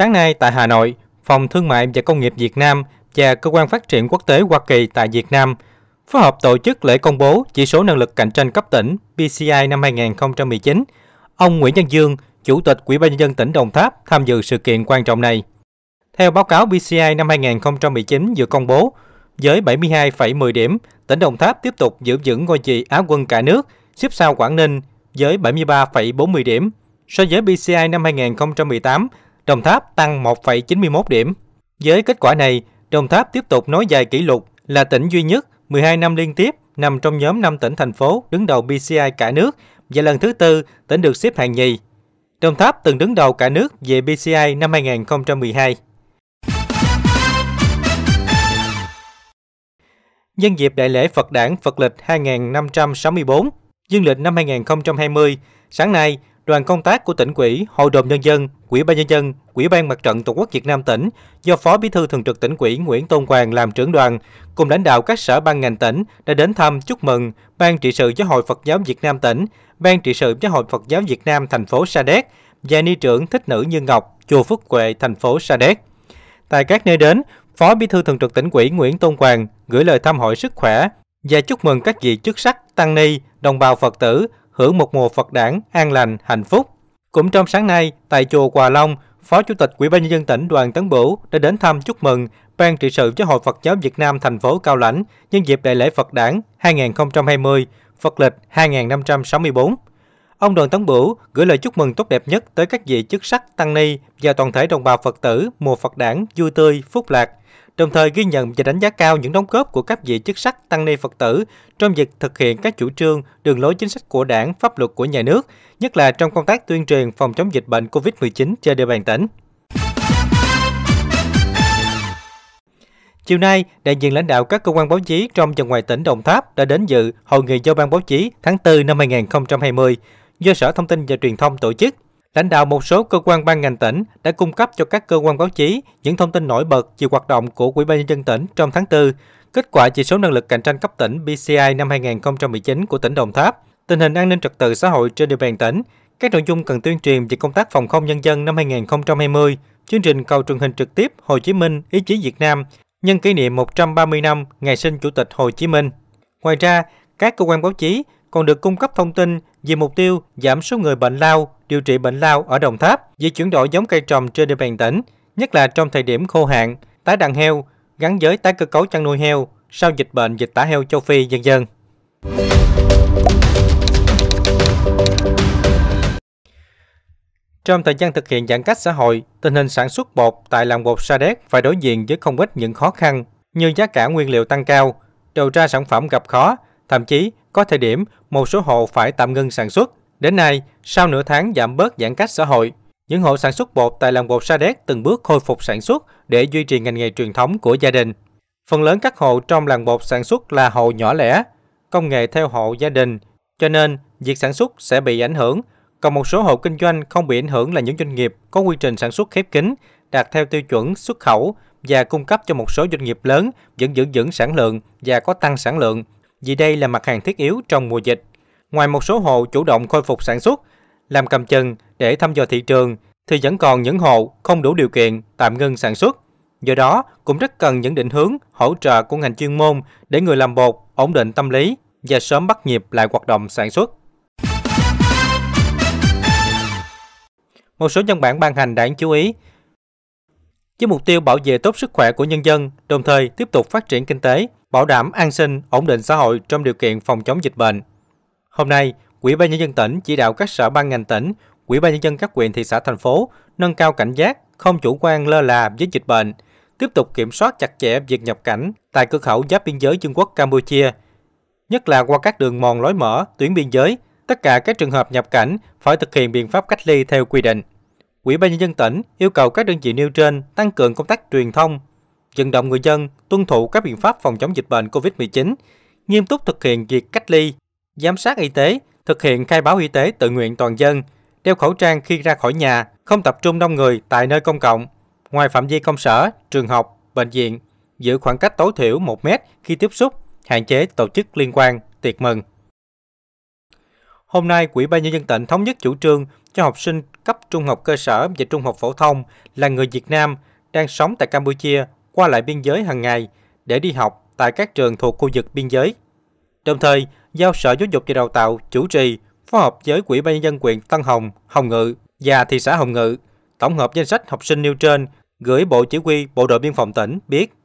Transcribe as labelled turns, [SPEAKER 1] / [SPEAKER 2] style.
[SPEAKER 1] Sáng nay tại Hà Nội, Phòng Thương mại và Công nghiệp Việt Nam và Cơ quan Phát triển Quốc tế Hoa Kỳ tại Việt Nam phối hợp tổ chức lễ công bố chỉ số năng lực cạnh tranh cấp tỉnh PCI năm 2019. Ông Nguyễn Văn Dương, Chủ tịch Ủy ban nhân dân tỉnh Đồng Tháp tham dự sự kiện quan trọng này. Theo báo cáo PCI năm 2019 vừa công bố, với 72,10 điểm, tỉnh Đồng Tháp tiếp tục giữ vững ngôi vị Á quân cả nước, xếp sau Quảng Ninh với 73,40 điểm. So với PCI năm 2018, Đồng Tháp tăng 1,91 điểm. Với kết quả này, Đồng Tháp tiếp tục nối dài kỷ lục là tỉnh duy nhất 12 năm liên tiếp nằm trong nhóm 5 tỉnh thành phố đứng đầu BCI cả nước và lần thứ tư tỉnh được xếp hạng nhì. Đồng Tháp từng đứng đầu cả nước về BCI năm 2012. Nhân dịp đại lễ Phật đản Phật lịch 2564, dương lịch năm 2020, sáng nay, đoàn công tác của tỉnh ủy, Hội đồng nhân dân, Ủy ban nhân dân, Ủy ban Mặt trận Tổ quốc Việt Nam tỉnh do Phó Bí thư Thường trực tỉnh ủy Nguyễn Tôn Hoàng làm trưởng đoàn cùng lãnh đạo các sở ban ngành tỉnh đã đến thăm chúc mừng Ban trị sự Giáo hội Phật giáo Việt Nam tỉnh, Ban trị sự Giáo hội Phật giáo Việt Nam thành phố Sa Đéc và ni trưởng Thích Nữ Như Ngọc, chùa Phước Huệ, thành phố Sa Đéc. Tại các nơi đến, Phó Bí thư Thường trực tỉnh ủy Nguyễn Tôn Hoàng gửi lời thăm hỏi sức khỏe và chúc mừng các vị chức sắc, tăng ni, đồng bào Phật tử hưởng một mùa Phật đản an lành, hạnh phúc. Cũng trong sáng nay, tại chùa Quà Long, Phó Chủ tịch Ủy ban nhân dân tỉnh Đoàn Tấn Bửu đã đến thăm chúc mừng Ban trị sự Giáo hội Phật giáo Việt Nam thành phố Cao Lãnh nhân dịp đại lễ Phật đản 2020, Phật lịch 2564. Ông Đoàn Tấn Bửu gửi lời chúc mừng tốt đẹp nhất tới các vị chức sắc tăng ni và toàn thể đồng bào Phật tử mùa Phật đản vui tươi, phúc lạc, đồng thời ghi nhận và đánh giá cao những đóng góp của các vị chức sắc tăng ni Phật tử trong việc thực hiện các chủ trương, đường lối chính sách của đảng, pháp luật của nhà nước, nhất là trong công tác tuyên truyền phòng chống dịch bệnh COVID-19 trên địa bàn tỉnh. Chiều nay, đại diện lãnh đạo các cơ quan báo chí trong và ngoài tỉnh Đồng Tháp đã đến dự Hội nghị giao ban báo chí tháng 4 năm 2020 do Sở Thông tin và Truyền thông tổ chức lãnh đạo một số cơ quan ban ngành tỉnh đã cung cấp cho các cơ quan báo chí những thông tin nổi bật về hoạt động của Ủy ban nhân dân tỉnh trong tháng 4, kết quả chỉ số năng lực cạnh tranh cấp tỉnh BCI năm 2019 của tỉnh Đồng Tháp, tình hình an ninh trật tự xã hội trên địa bàn tỉnh, các nội dung cần tuyên truyền về công tác phòng không nhân dân năm 2020, chương trình cầu truyền hình trực tiếp Hồ Chí Minh ý chí Việt Nam nhân kỷ niệm 130 năm ngày sinh Chủ tịch Hồ Chí Minh. Ngoài ra, các cơ quan báo chí còn được cung cấp thông tin về mục tiêu giảm số người bệnh lao điều trị bệnh lao ở Đồng Tháp di chuyển đổi giống cây trồng trên địa bàn tỉnh, nhất là trong thời điểm khô hạn, tái đàn heo, gắn giới tái cơ cấu chăn nuôi heo sau dịch bệnh dịch tả heo châu Phi dân dân. Trong thời gian thực hiện giãn cách xã hội, tình hình sản xuất bột tại làng bột Sa Đéc phải đối diện với không ít những khó khăn như giá cả nguyên liệu tăng cao, đầu ra sản phẩm gặp khó, thậm chí có thời điểm một số hộ phải tạm ngưng sản xuất. Đến nay, sau nửa tháng giảm bớt giãn cách xã hội, những hộ sản xuất bột tại làng bột Sa Đéc từng bước khôi phục sản xuất để duy trì ngành nghề truyền thống của gia đình. Phần lớn các hộ trong làng bột sản xuất là hộ nhỏ lẻ, công nghệ theo hộ gia đình, cho nên việc sản xuất sẽ bị ảnh hưởng. Còn một số hộ kinh doanh không bị ảnh hưởng là những doanh nghiệp có quy trình sản xuất khép kín, đạt theo tiêu chuẩn xuất khẩu và cung cấp cho một số doanh nghiệp lớn vẫn giữ vững sản lượng và có tăng sản lượng, vì đây là mặt hàng thiết yếu trong mùa dịch. Ngoài một số hộ chủ động khôi phục sản xuất, làm cầm chừng để thăm dò thị trường, thì vẫn còn những hộ không đủ điều kiện tạm ngưng sản xuất. Do đó, cũng rất cần những định hướng, hỗ trợ của ngành chuyên môn để người làm bột ổn định tâm lý và sớm bắt nhịp lại hoạt động sản xuất. Một số văn bản ban hành đáng chú ý với mục tiêu bảo vệ tốt sức khỏe của nhân dân, đồng thời tiếp tục phát triển kinh tế, bảo đảm an sinh, ổn định xã hội trong điều kiện phòng chống dịch bệnh. Hôm nay, Ủy ban nhân dân tỉnh chỉ đạo các sở ban ngành tỉnh, Ủy ban nhân dân các huyện thị xã thành phố nâng cao cảnh giác, không chủ quan lơ là với dịch bệnh, tiếp tục kiểm soát chặt chẽ việc nhập cảnh tại cửa khẩu giáp biên giới Trung Quốc Campuchia, nhất là qua các đường mòn lối mở, tuyến biên giới. Tất cả các trường hợp nhập cảnh phải thực hiện biện pháp cách ly theo quy định. Ủy ban nhân dân tỉnh yêu cầu các đơn vị nêu trên tăng cường công tác truyền thông, vận động người dân tuân thủ các biện pháp phòng chống dịch bệnh COVID-19, nghiêm túc thực hiện việc cách ly giám sát y tế, thực hiện khai báo y tế tự nguyện toàn dân, đeo khẩu trang khi ra khỏi nhà, không tập trung đông người tại nơi công cộng, ngoài phạm vi công sở, trường học, bệnh viện, giữ khoảng cách tối thiểu 1 mét khi tiếp xúc, hạn chế tổ chức liên quan, tiệc mừng. Hôm nay, Quỹ ban nhân dân tỉnh thống nhất chủ trương cho học sinh cấp trung học cơ sở và trung học phổ thông là người Việt Nam đang sống tại Campuchia qua lại biên giới hàng ngày để đi học tại các trường thuộc khu vực biên giới Đồng thời, giao Sở Giáo dục và Đào tạo chủ trì phối hợp với Quỹ ban dân quyền Tân Hồng, Hồng Ngự và thị xã Hồng Ngự tổng hợp danh sách học sinh nêu trên gửi Bộ Chỉ huy Bộ đội Biên phòng tỉnh biết